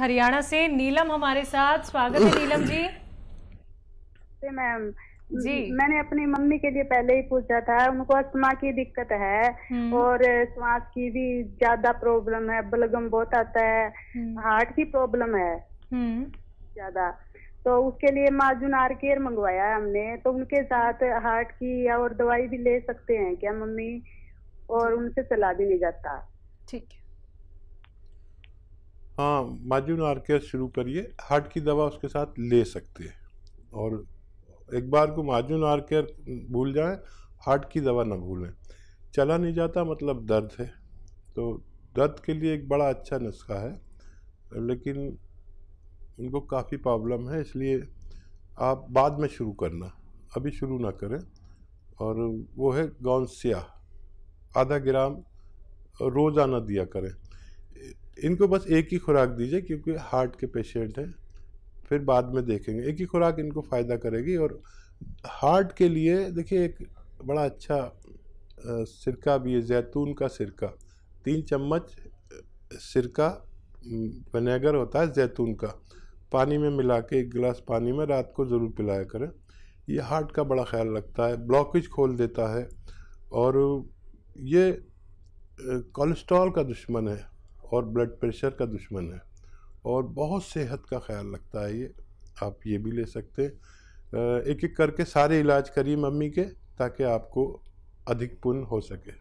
हरियाणा से नीलम हमारे साथ स्वागत है नीलम जी मैम जी मैंने अपनी मम्मी के लिए पहले ही पूछा था उनको अस्थमा की दिक्कत है हम्म। और श्वास की भी ज्यादा प्रॉब्लम है बलगम बहुत आता है हम्म। हार्ट की प्रॉब्लम है हम्म। ज्यादा तो उसके लिए माजुन आर केयर मंगवाया हमने तो उनके साथ हार्ट की और दवाई भी ले सकते हैं क्या मम्मी और उनसे चला भी नहीं जाता ठीक है हाँ माजून केयर शुरू करिए हार्ट की दवा उसके साथ ले सकते हैं और एक बार को माजून आर केयर भूल जाएं हार्ट की दवा ना भूलें चला नहीं जाता मतलब दर्द है तो दर्द के लिए एक बड़ा अच्छा नुस्खा है लेकिन उनको काफ़ी प्रॉब्लम है इसलिए आप बाद में शुरू करना अभी शुरू ना करें और वो है गौंसिया आधा ग्राम रोज़ाना दिया करें इनको बस एक ही खुराक दीजिए क्योंकि हार्ट के पेशेंट हैं फिर बाद में देखेंगे एक ही खुराक इनको फ़ायदा करेगी और हार्ट के लिए देखिए एक बड़ा अच्छा सिरका भी है जैतून का सिरका तीन चम्मच सिरका वनेगर होता है जैतून का पानी में मिला के एक गिलास पानी में रात को ज़रूर पिलाया करें ये हार्ट का बड़ा ख्याल रखता है ब्लॉकेज खोल देता है और ये कोलेस्ट्रॉल का दुश्मन है और ब्लड प्रेशर का दुश्मन है और बहुत सेहत का ख्याल रखता है ये आप ये भी ले सकते हैं एक एक करके सारे इलाज करिए मम्मी के ताकि आपको अधिक पुण्य हो सके